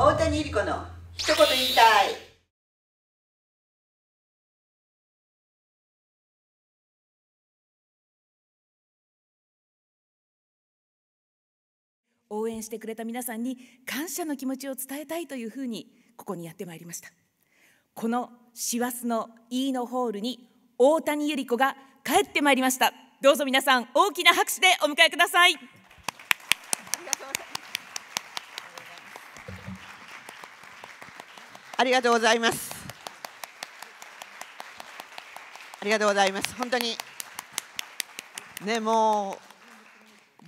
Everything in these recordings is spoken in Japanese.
大谷ゆり子の一言言いたい応援してくれた皆さんに感謝の気持ちを伝えたいというふうにここにやってまいりましたこの師走の飯野ホールに大谷由里子が帰ってまいりましたどうぞ皆さん大きな拍手でお迎えくださいありがとうございます。ありがとうございます。本当に。ね、も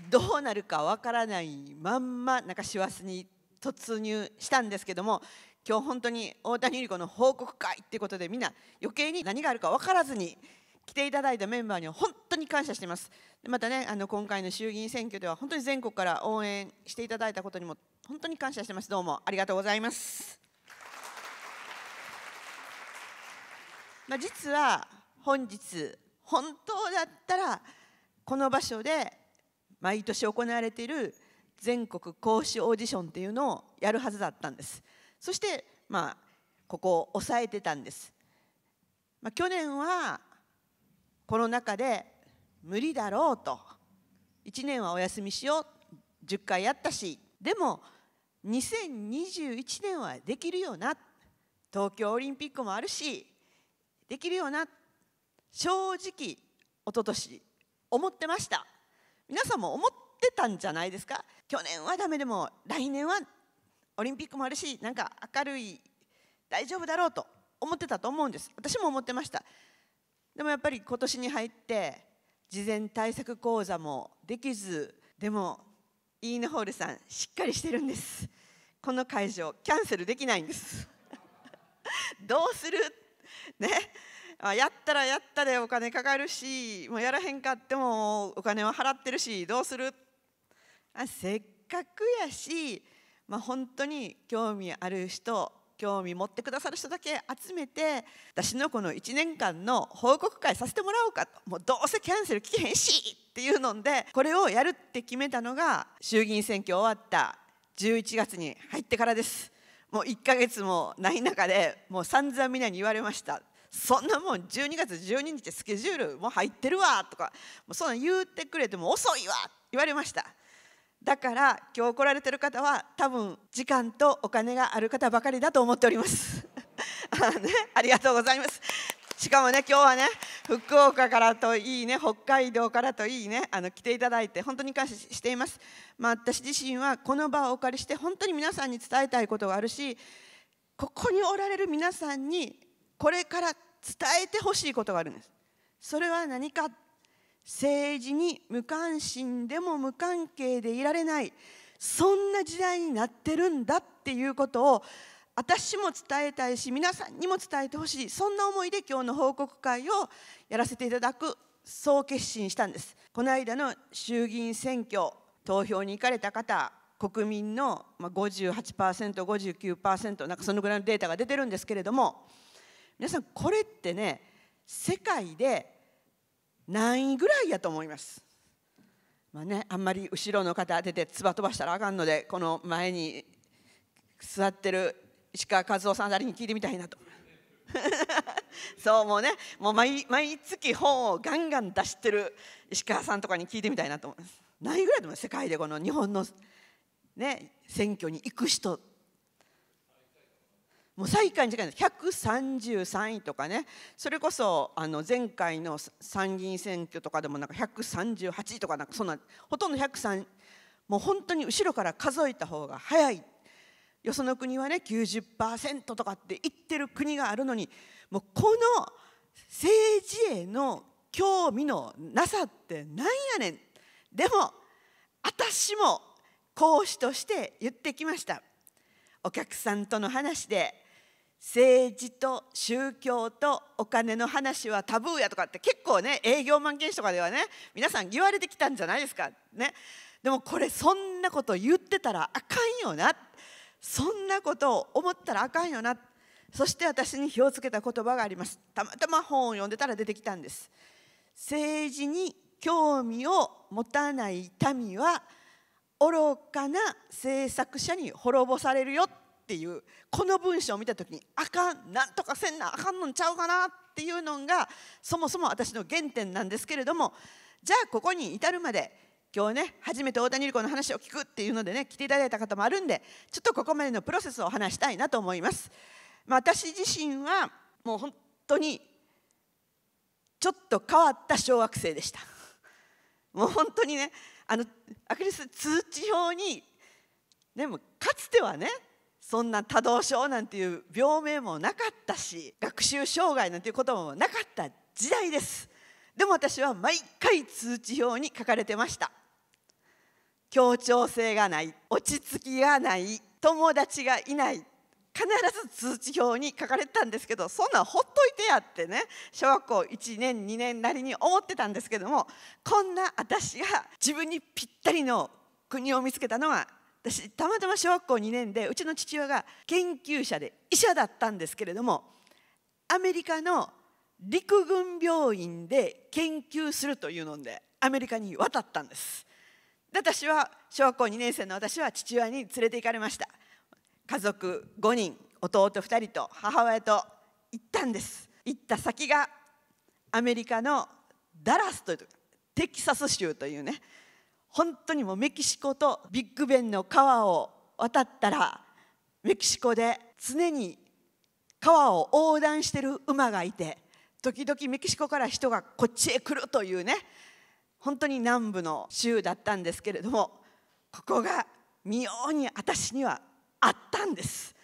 う。どうなるかわからないまんま、なんか師走に突入したんですけども。今日本当に大谷ゆり子の報告会っていうことでみんな余計に何があるか分からずに来ていただいたメンバーには本当に感謝していますまたねあの今回の衆議院選挙では本当に全国から応援していただいたことにも本当に感謝してますどうもありがとうございますまあ、実は本日本当だったらこの場所で毎年行われている全国講師オーディションっていうのをやるはずだったんですそしてまあここを抑えてたんです、まあ、去年はコロナ禍で無理だろうと1年はお休みしよう10回やったしでも2021年はできるよな東京オリンピックもあるしできるような正直一昨年思ってました皆さんも思ってたんじゃないですか去年はダメでも来年はオリンピックもあるしなんか明るい大丈夫だろうと思ってたと思うんです私も思ってましたでもやっぱり今年に入って事前対策講座もできずでもイーねホールさんしっかりしてるんですこの会場キャンセルできないんです どうするね まあ、やったらやったでお金かかるしもうやらへんかってもお金は払ってるしどうするあせっかくやし、まあ、本当に興味ある人興味持ってくださる人だけ集めて私のこの1年間の報告会させてもらおうかともうどうせキャンセル聞けへんしっていうのでこれをやるって決めたのが衆議院選挙終わった11月に入ってからです。もう1ヶ月もない中でもう散々みんなに言われましたそんなもん12月12日ってスケジュールもう入ってるわとかもうそんな言ってくれても遅いわ言われましただから今日来られてる方は多分時間とお金がある方ばかりだと思っております あ,、ね、ありがとうございますしかもね今日はね福岡からといいね北海道からといいねあの来ていただいて本当に感謝しています、まあ、私自身はこの場をお借りして本当に皆さんに伝えたいことがあるしここにおられる皆さんにこれから伝えてほしいことがあるんですそれは何か政治に無関心でも無関係でいられないそんな時代になってるんだっていうことを私も伝えたいし皆さんにも伝えてほしいそんな思いで今日の報告会をやらせていただくそう決心したんですこの間の衆議院選挙投票に行かれた方国民の 58%59% なんかそのぐらいのデータが出てるんですけれども皆さんこれってね世界で何位ぐらいやと思います。まあね、あんまり後ろの方出てて唾飛ばしたらあかんのでこの前に座ってる石川和夫さんなりに聞いてみたいなと そうもうねもう毎毎月本をガンガン出してる石川さんとかに聞いてみたいなと思いますないぐらいでも世界でこの日本のね選挙に行く人もう最下位に近いんです133位とかねそれこそあの前回の参議院選挙とかでもなんか138位とかなんかそんなほとんど103もう本当に後ろから数えた方が早いよその国はね90%とかって言ってる国があるのにもうこの政治への興味のなさってなんやねんでも私も講師として言ってきましたお客さんとの話で政治と宗教とお金の話はタブーやとかって結構ね営業マン研修とかではね皆さん言われてきたんじゃないですかねでもこれそんなこと言ってたらあかんよなそんなことを思ったらあかんよなそして私に火をつけた言葉がありますたまたま本を読んでたら出てきたんです政治に興味を持たない民は愚かな政策者に滅ぼされるよっていうこの文章を見た時にあかんなんとかせんなあかんのんちゃうかなっていうのがそもそも私の原点なんですけれどもじゃあここに至るまで今日ね初めて大谷ゆ子の話を聞くっていうのでね来ていただいた方もあるんでちょっとここまでのプロセスを話したいなと思います、まあ、私自身はもう本当にちょっと変わった小学生でした もう本当にねあのアクリス通知表にでもかつてはねそんな多動症なんていう病名もなかったし学習障害なんていう言葉もなかった時代ですでも私は毎回通知表に書かれてました協調性がない落ち着きがない友達がいない必ず通知表に書かれてたんですけどそんなんほっといてやってね小学校1年2年なりに思ってたんですけどもこんな私が自分にぴったりの国を見つけたのは私たまたま小学校2年でうちの父親が研究者で医者だったんですけれどもアメリカの陸軍病院で研究するというのでアメリカに渡ったんです。私は小学校2年生の私は父親に連れて行かれました家族5人弟2人と母親と行ったんです行った先がアメリカのダラスというテキサス州というね本当にもうメキシコとビッグベンの川を渡ったらメキシコで常に川を横断してる馬がいて時々メキシコから人がこっちへ来るというね本当に南部の州だったんですけれどもここが妙に私にはあったんです。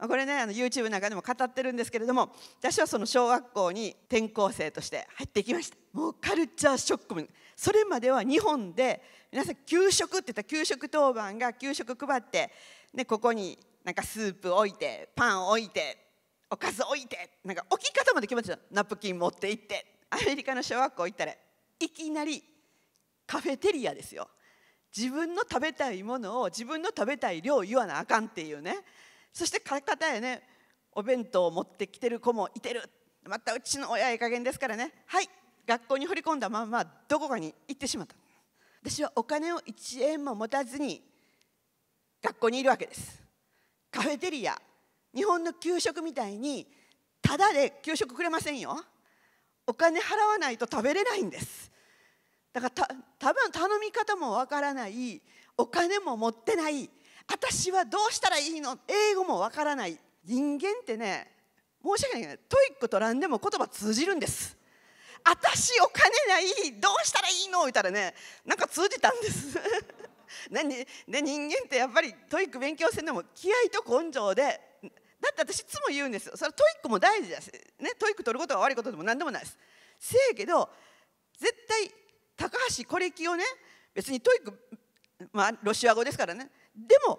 これねあの YouTube なんかでも語ってるんですけれども私はその小学校に転校生として入ってきましたもうカルチャーショックもそれまでは日本で皆さん給食って言ったら給食当番が給食配ってでここになんかスープ置いてパン置いておかず置いてなんか置き方まで決まってたナプキン持って行ってアメリカの小学校行ったらいきなりカフェテリアですよ自分の食べたいものを自分の食べたい量を言わなあかんっていうねそして方やねお弁当を持ってきてる子もいてるまたうちの親いい加減ですからねはい学校に掘り込んだまんまどこかに行ってしまった私はお金を1円も持たずに学校にいるわけですカフェテリア日本の給食みたいにただで給食くれませんよお金払わないと食べれないんですだからた多分頼み方もわからないお金も持ってない私はどうしたらいいの英語もわからない人間ってね申し訳ないけどトイックとらんでも言葉通じるんです私お金ないどうしたらいいの言ったらねなんか通じたんです 何で人間ってやっぱりトイック勉強せんでも気合と根性でだって私いつも言うんですよそれトイックも大事だし、ね、トイック取ることが悪いことでも何でもないですせやけど絶対高橋コレキをね別にトイック、まあ、ロシア語ですからねでも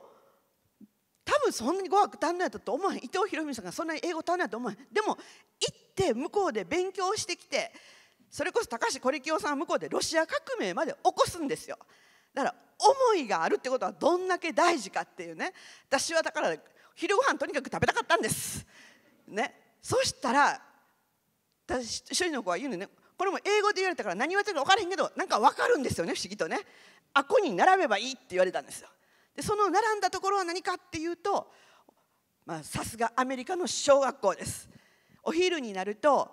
多分そんなに語学足んないと思わへん伊藤博文さんがそんなに英語足んないと思わへんでも行って向こうで勉強してきてそれこそ高橋コレキオさんは向こうでロシア革命まで起こすんですよだから思いがあるってことはどんだけ大事かっていうね私はだから昼ご飯とにかく食べたかったんですねそしたら私一人の子は言うのねこれも英語で言われたから何言われてるか分からへんけどなんか分かるんですよね不思議とねあこに並べばいいって言われたんですよでその並んだところは何かっていうとさすがアメリカの小学校ですお昼になると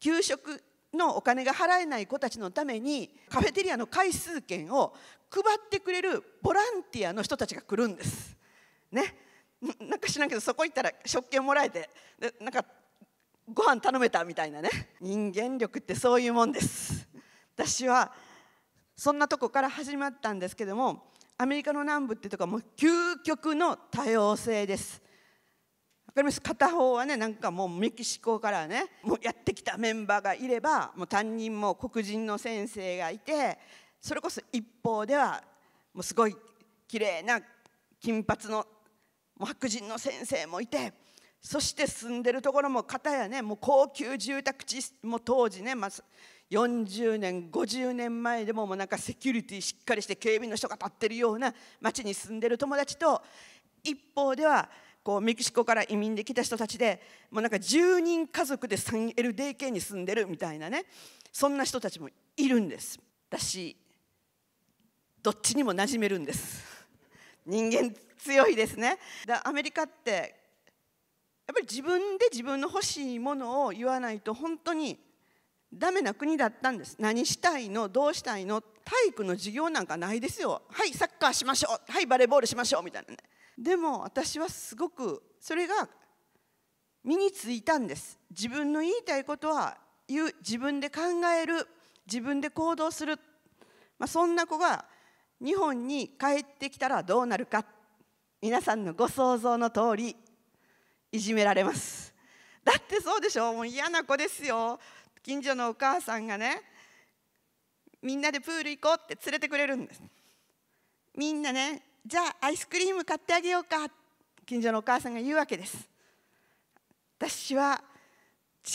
給食のお金が払えない子たちのためにカフェテリアの回数券を配ってくれるボランティアの人たちが来るんですねなんか知らんけどそこ行ったら食券もらえてでなんかご飯頼めたみたいなね人間力ってそういうもんです私はそんなとこから始まったんですけどもアメリカの南部ってとかもう究極の多様性ですわかります片方はねなんかもうメキシコからねもうやってきたメンバーがいればもう担任も黒人の先生がいてそれこそ一方ではもうすごい綺麗な金髪のもう白人の先生もいてそして住んでるところも片やねもう高級住宅地も当時ね、まあ、40年50年前でももうなんかセキュリティしっかりして警備の人が立ってるような町に住んでる友達と一方ではこうメキシコから移民できた人たちでもうなんか10人家族で 3LDK に住んでるみたいなねそんな人たちもいるんですだしどっちにも馴染めるんです人間強いですねだアメリカってやっぱり自分で自分の欲しいものを言わないと本当にダメな国だったんです何したいのどうしたいの体育の授業なんかないですよはいサッカーしましょうはいバレーボールしましょうみたいなねでも私はすごくそれが身についたんです自分の言いたいことは言う自分で考える自分で行動する、まあ、そんな子が日本に帰ってきたらどうなるか皆さんのご想像の通りいじめられますだってそうでしょもう嫌な子ですよ近所のお母さんがねみんなでプール行こうって連れてくれるんですみんなねじゃあアイスクリーム買ってあげようか近所のお母さんが言うわけです私は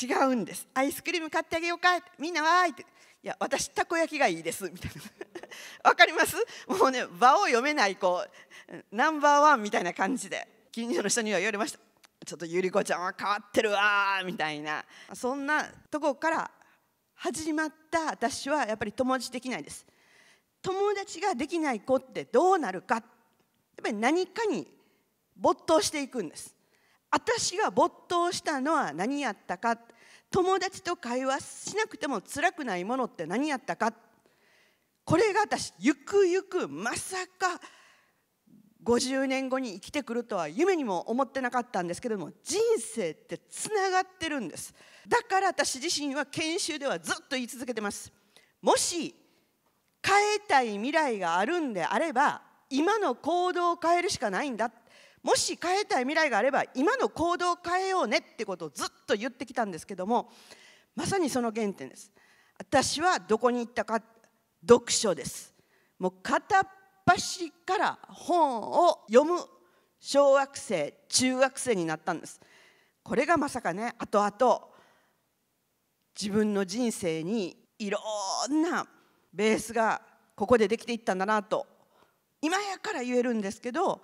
違うんですアイスクリーム買ってあげようかみんなわーいっていや私たこ焼きがいいですみたいな わかりますもうね場を読めないこうナンバーワンみたいな感じで近所の人には言われましたちょっとゆり子ちゃんは変わってるわみたいなそんなとこから始まった私はやっぱり友達できないです友達ができない子ってどうなるかやっぱり何かに没頭していくんです私が没頭したのは何やったか友達と会話しなくても辛くないものって何やったかこれが私ゆくゆくまさか50年後に生きてくるとは夢にも思ってなかったんですけども人生ってつながってるんですだから私自身は研修ではずっと言い続けてますもし変えたい未来があるんであれば今の行動を変えるしかないんだもし変えたい未来があれば今の行動を変えようねってことをずっと言ってきたんですけどもまさにその原点です私はどこに行ったか読書ですもう片っ端から本を読む小学生中学生になったんですこれがまさかね後々自分の人生にいろんなベースがここでできていったんだなと今やから言えるんですけど